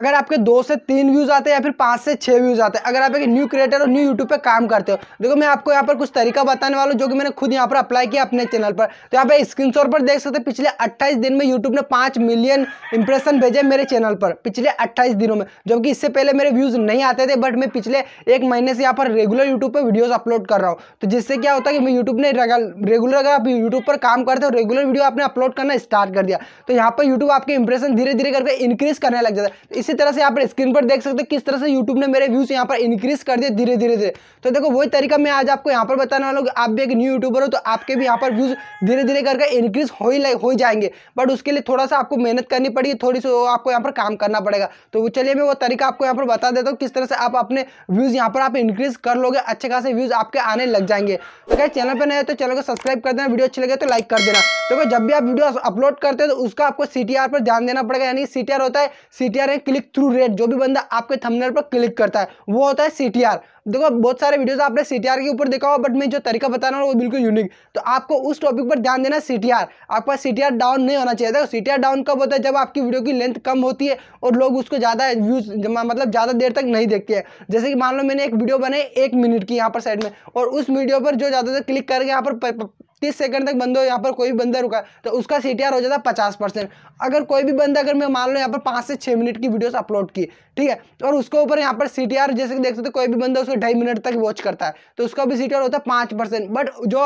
अगर आपके दो से तीन व्यूज़ आते हैं या फिर पाँच से छः व्यूज़ आते हैं अगर आप एक न्यू क्रिएटर और न्यू यूट्यूब पे काम करते हो देखो मैं आपको यहाँ पर कुछ तरीका बताने वाला हूँ जो कि मैंने खुद यहाँ पर अप्लाई किया अपने चैनल पर तो यहाँ पे शॉट पर देख सकते हैं पिछले अट्ठाईस दिन में यूट्यूब ने पाँच मिलियन इंप्रेशन भेजे मेरे चैनल पर पिछले अट्ठाईस दिनों में जबकि इससे पहले मेरे व्यूज़ नहीं आते थे बट मैं पिछले एक महीने से यहाँ पर रेगुलर यूट्यूब पर वीडियोज़ अपलोड कर रहा हूँ तो जिससे क्या होता है कि मैं यूट्यूब ने रेगुलर अगर आप यूट्यूब पर काम करते हो रेगुलर वीडियो आपने अपलोड करना स्टार्ट कर दिया तो यहाँ पर यूट्यूब आपके इंप्रेशन धीरे धीरे करके इंक्रीज़ करने लग जाता है तो इसी तरह से यहाँ पर स्क्रीन पर देख सकते हो किस तरह से यूट्यूब ने मेरे व्यूज़ यहाँ पर इंक्रीज़ कर दिए धीरे धीरे धीरे तो देखो वही तरीका मैं आज आपको यहाँ पर बताने वाला हूँ आप भी एक न्यू यूट्यूबर हो तो आपके भी यहाँ पर व्यूज़ धीरे धीरे करके इंक्रीज़ हो ही हो जाएंगे बट उसके लिए थोड़ा सा आपको मेहनत करनी पड़ेगी थोड़ी सी आपको यहाँ पर काम करना पड़ेगा तो चलिए मैं वो तरीका आपको यहाँ पर बता देता हूँ किस तरह से आप अपने व्यूज़ यहाँ पर आप इंक्रीज़ कर लोगे अच्छे खासे व्यूज़ आपके आने लग जाएंगे तो क्या चैनल पर नए तो चैनल को सब्सक्राइब कर देना वीडियो अच्छी लगे तो लाइक कर देना देखो तो जब भी आप वीडियो अपलोड करते हैं तो उसका आपको सी पर ध्यान देना पड़ेगा यानी सी होता है C click click through rate जो भी बंदा आपके थंबनेल पर क्लिक करता है वो होता है सी देखो बहुत सारे वीडियोस आपने सी के ऊपर देखा हो बट मैं जो तरीका बता रहा हूँ वो बिल्कुल यूनिक तो आपको उस टॉपिक पर ध्यान देना सी टी आपका सी डाउन नहीं होना चाहिए था सी डाउन कब होता है जब आपकी वीडियो की लेंथ कम होती है और लोग उसको ज़्यादा व्यूज मतलब ज़्यादा देर तक नहीं देखते हैं जैसे कि मान लो मैंने एक वीडियो बनाई एक मिनट की यहाँ पर साइड में और उस वीडियो पर जो ज़्यादातर क्लिक करके यहाँ पर तीस सेकंड तक हो यहाँ पर कोई भी बंदा रुका तो उसका सी हो जाता है पचास परसेंट अगर कोई भी बंदा अगर मैं मान लो यहाँ पर पाँच से छः मिनट की वीडियोस अपलोड की ठीक है और उसके ऊपर यहाँ पर सी जैसे देख सकते हो कोई भी बंदा उसको ढाई मिनट तक वॉच करता है तो उसका भी सी होता है पाँच परसेंट बट जो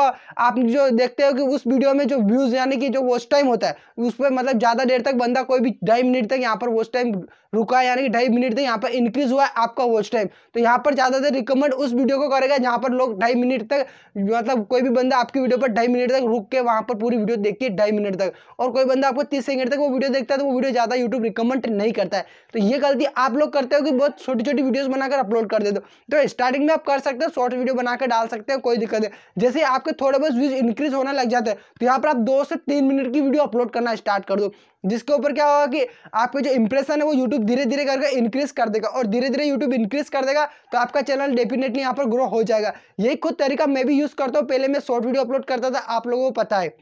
आप जो देखते हो कि उस वीडियो में जो व्यूज़ यानी कि जो वॉच टाइम होता है उस पर मतलब ज़्यादा देर तक बंदा कोई भी ढाई मिनट तक यहाँ पर वॉच टाइम रुका है यानी कि ढाई मिनट तक यहाँ पर इंक्रीज हुआ है आपका वॉच टाइम तो यहाँ पर ज़्यादातर रिकमेंड उस वीडियो को करेगा जहाँ पर लोग ढाई मिनट तक मतलब कोई भी बंदा आपकी वीडियो पर ढाई ढाई मिनट तक रुक के वहाँ पर पूरी वीडियो देखती है ढाई मिनट तक और कोई बंदा आपको तीस सेकंड तक वो वीडियो देखता है तो वो वीडियो ज़्यादा यूट्यूब रिकमेंड नहीं करता है तो ये गलती आप लोग करते हो कि बहुत छोटी छोटी वीडियोज़ बनाकर अपलोड कर देते हो तो स्टार्टिंग में आप कर सकते हो शॉर्ट वीडियो बनाकर डाल सकते हो कोई दिक्कत है जैसे आपके थोड़े बहुत व्यूज इंक्रीज होना लग जाते हैं तो यहाँ पर आप दो से तीन मिनट की वीडियो अपलोड करना स्टार्ट कर दो जिसके ऊपर क्या होगा कि आपके जो इंप्रेशन है वो यूट्यूब धीरे धीरे करके इंक्रीज कर देगा और धीरे धीरे यूट्यूब इंक्रीज कर देगा तो आपका चैनल डेफिनेटली यहाँ पर ग्रो हो जाएगा यही खुद तरीका मैं भी यूज़ करता हूँ पहले मैं शॉर्ट वीडियो अपलोड करता था आप लोगों को पता है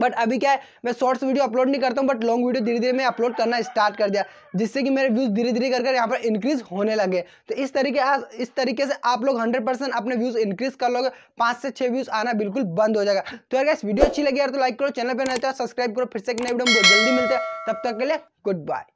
बट अभी क्या है मैं शॉर्ट्स वीडियो अपलोड नहीं करता हूँ बट लॉन्ग वीडियो धीरे धीरे मैं अपलोड करना स्टार्ट कर दिया जिससे कि मेरे व्यूज़ धीरे धीरे करके कर यहाँ पर इंक्रीज़ होने लगे तो इस तरीके इस तरीके से आप लोग 100 परसेंट अपने व्यूज़ इंक्रीज़ कर लोगे पाँच से छः व्यूज़ आना बिल्कुल बंद हो जाएगा तो अगर इस वीडियो अच्छी लगी यार तो लाइक करो चैनल पर नहीं तो सब्सक्राइब करो फिर से एक नए वीडियो में जल्दी मिलते हैं तब तक के लिए गुड बाय